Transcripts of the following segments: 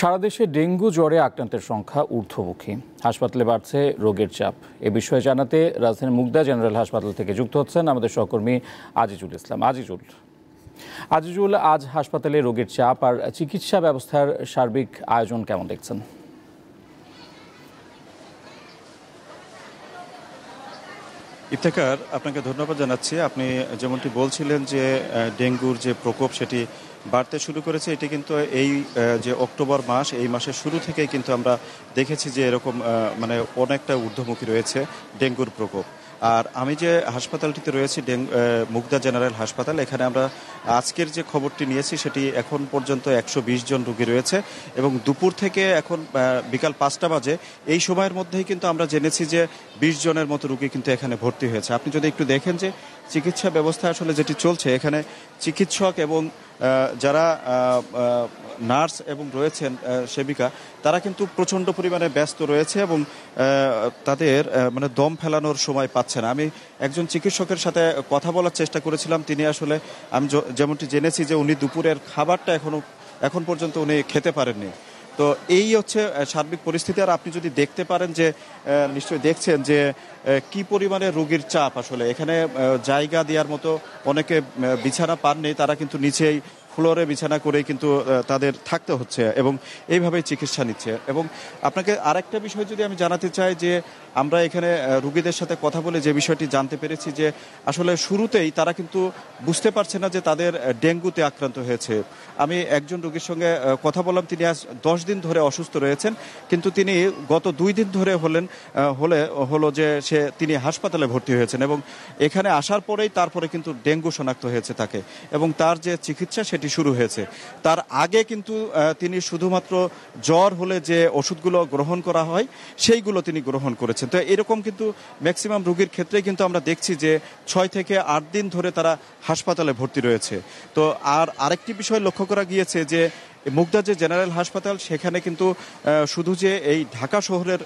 সারা দেশে ডেঙ্গু জ্বরে আক্রান্তের সংখ্যা ঊর্ধ্বমুখী হাসপাতালে বাড়ছে রোগের চাপ এ বিষয়ে জানাতে রাজধানীর মুগদা জেনারেল হাসপাতাল থেকে যুক্ত হচ্ছেন আমাদের সহকর্মী আজিজুল ইসলাম আজিজুল আজিজুল আজ হাসপাতালে রোগের চাপ আর চিকিৎসা ব্যবস্থার সার্বিক আয়োজন কেমন দেখছেন ইফতেকার আপনাকে ধন্যবাদ জানাচ্ছি আপনি যেমনটি বলছিলেন যে ডেঙ্গুর যে প্রকোপ সেটি বাড়তে শুরু করেছে এটি কিন্তু এই যে অক্টোবর মাস এই মাসের শুরু থেকেই কিন্তু আমরা দেখেছি যে এরকম মানে অনেকটা ঊর্ধ্বমুখী রয়েছে ডেঙ্গুর প্রকোপ আর আমি যে হাসপাতালটিতে রয়েছি মুগদা জেনারেল হাসপাতাল এখানে আমরা আজকের যে খবরটি নিয়েছি সেটি এখন পর্যন্ত একশো জন রোগী রয়েছে এবং দুপুর থেকে এখন বিকাল পাঁচটা বাজে এই সময়ের মধ্যেই কিন্তু আমরা জেনেছি যে বিশ জনের মতো রুগী কিন্তু এখানে ভর্তি হয়েছে আপনি যদি একটু দেখেন যে চিকিৎসা ব্যবস্থা আসলে যেটি চলছে এখানে চিকিৎসক এবং যারা নার্স এবং রয়েছেন সেবিকা তারা কিন্তু প্রচণ্ড পরিমাণে ব্যস্ত রয়েছে এবং তাদের মানে দম ফেলানোর সময় পাচ্ছে না আমি একজন চিকিৎসকের সাথে কথা বলার চেষ্টা করেছিলাম তিনি আসলে আমি যেমনটি জেনেছি যে উনি দুপুরের খাবারটা এখনও এখন পর্যন্ত উনি খেতে পারেননি তো এই হচ্ছে সার্বিক পরিস্থিতি আর আপনি যদি দেখতে পারেন যে নিশ্চয়ই দেখছেন যে কি পরিমাণে রোগীর চাপ আসলে এখানে জায়গা দেওয়ার মতো অনেকে বিছানা পাননি তারা কিন্তু নিচেই ফ্লোরে বিছানা করেই কিন্তু তাদের থাকতে হচ্ছে এবং এইভাবেই চিকিৎসা নিচ্ছে এবং আপনাকে আরেকটা বিষয় যদি আমি জানাতে চাই যে আমরা এখানে রুগীদের সাথে কথা বলে যে বিষয়টি জানতে পেরেছি যে আসলে শুরুতেই তারা কিন্তু বুঝতে পারছে না যে তাদের ডেঙ্গুতে আক্রান্ত হয়েছে আমি একজন রুগীর সঙ্গে কথা বললাম তিনি আজ দশ দিন ধরে অসুস্থ রয়েছেন কিন্তু তিনি গত দুই দিন ধরে হলেন হলে হলো যে সে তিনি হাসপাতালে ভর্তি হয়েছেন এবং এখানে আসার পরেই তারপরে কিন্তু ডেঙ্গু শনাক্ত হয়েছে তাকে এবং তার যে চিকিৎসা সেটি সেটি শুরু হয়েছে তার আগে কিন্তু তিনি শুধুমাত্র জ্বর হলে যে ওষুধগুলো গ্রহণ করা হয় সেইগুলো তিনি গ্রহণ করেছেন তো এরকম কিন্তু ম্যাক্সিমাম রোগীর ক্ষেত্রে কিন্তু আমরা দেখছি যে ছয় থেকে আট দিন ধরে তারা হাসপাতালে ভর্তি রয়েছে তো আর আরেকটি বিষয় লক্ষ্য করা গিয়েছে যে মুগদা যে জেনারেল হাসপাতাল সেখানে কিন্তু শুধু যে এই ঢাকা শহরের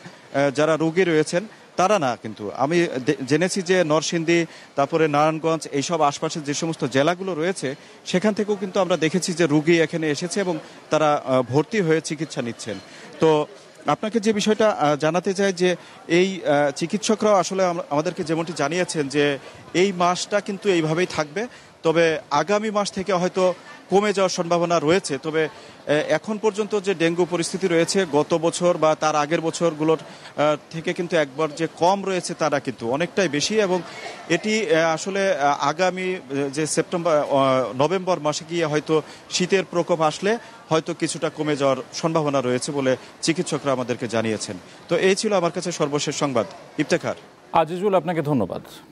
যারা রোগী রয়েছেন তারা না কিন্তু আমি জেনেছি যে নরসিংদী তারপরে নারায়ণগঞ্জ এইসব আশপাশের যে সমস্ত জেলাগুলো রয়েছে সেখান থেকেও কিন্তু আমরা দেখেছি যে রুগী এখানে এসেছে এবং তারা ভর্তি হয়ে চিকিৎসা নিচ্ছেন তো আপনাকে যে বিষয়টা জানাতে চাই যে এই চিকিৎসকরাও আসলে আমাদেরকে যেমনটি জানিয়েছেন যে এই মাসটা কিন্তু এইভাবেই থাকবে তবে আগামী মাস থেকে হয়তো কমে যাওয়ার সম্ভাবনা রয়েছে তবে এখন পর্যন্ত যে ডেঙ্গু পরিস্থিতি রয়েছে গত বছর বা তার আগের বছরগুলোর থেকে কিন্তু একবার যে কম রয়েছে তারা কিন্তু অনেকটাই বেশি এবং এটি আসলে আগামী যে সেপ্টেম্বর নভেম্বর মাসে গিয়ে হয়তো শীতের প্রকোপ আসলে হয়তো কিছুটা কমে যাওয়ার সম্ভাবনা রয়েছে বলে চিকিৎসকরা আমাদেরকে জানিয়েছেন তো এই ছিল আমার কাছে সর্বশেষ সংবাদ ইফতেখার আজিজুল আপনাকে ধন্যবাদ